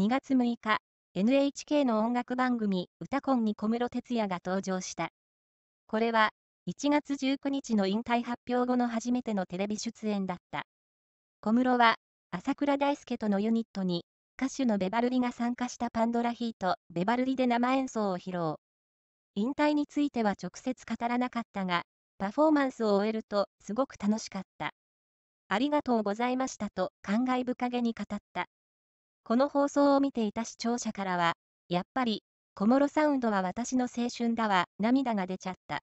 2月6日、NHK の音楽番組、歌コンに小室哲哉が登場した。これは、1月19日の引退発表後の初めてのテレビ出演だった。小室は、朝倉大輔とのユニットに、歌手のベバルリが参加したパンドラヒート、ベバルリで生演奏を披露。引退については直接語らなかったが、パフォーマンスを終えると、すごく楽しかった。ありがとうございましたと、感慨深げに語った。この放送を見ていた視聴者からは、やっぱり、小室サウンドは私の青春だわ、涙が出ちゃった。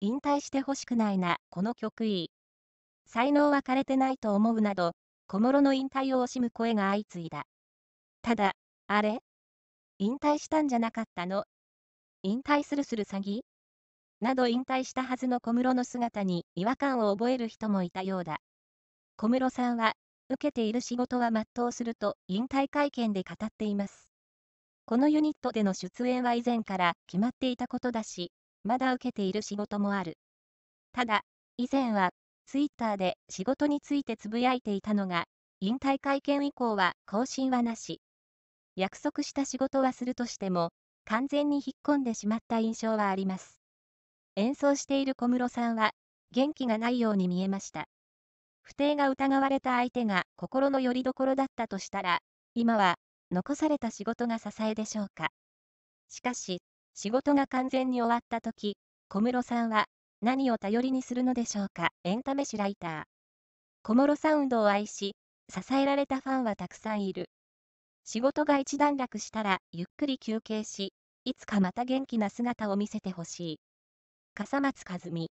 引退してほしくないな、この曲いい。才能は枯れてないと思うなど、小室の引退を惜しむ声が相次いだ。ただ、あれ引退したんじゃなかったの引退するする詐欺など引退したはずの小室の姿に違和感を覚える人もいたようだ。小室さんは受けている仕事は全うすると引退会見で語っています。このユニットでの出演は以前から決まっていたことだし、まだ受けている仕事もある。ただ、以前は、ツイッターで仕事についてつぶやいていたのが、引退会見以降は更新はなし。約束した仕事はするとしても、完全に引っ込んでしまった印象はあります。演奏している小室さんは、元気がないように見えました。不定が疑われた相手が心の拠り所だったとしたら、今は、残された仕事が支えでしょうか。しかし、仕事が完全に終わった時、小室さんは、何を頼りにするのでしょうか。エンタメ誌ライター。小室サウンドを愛し、支えられたファンはたくさんいる。仕事が一段落したら、ゆっくり休憩し、いつかまた元気な姿を見せてほしい。笠松和美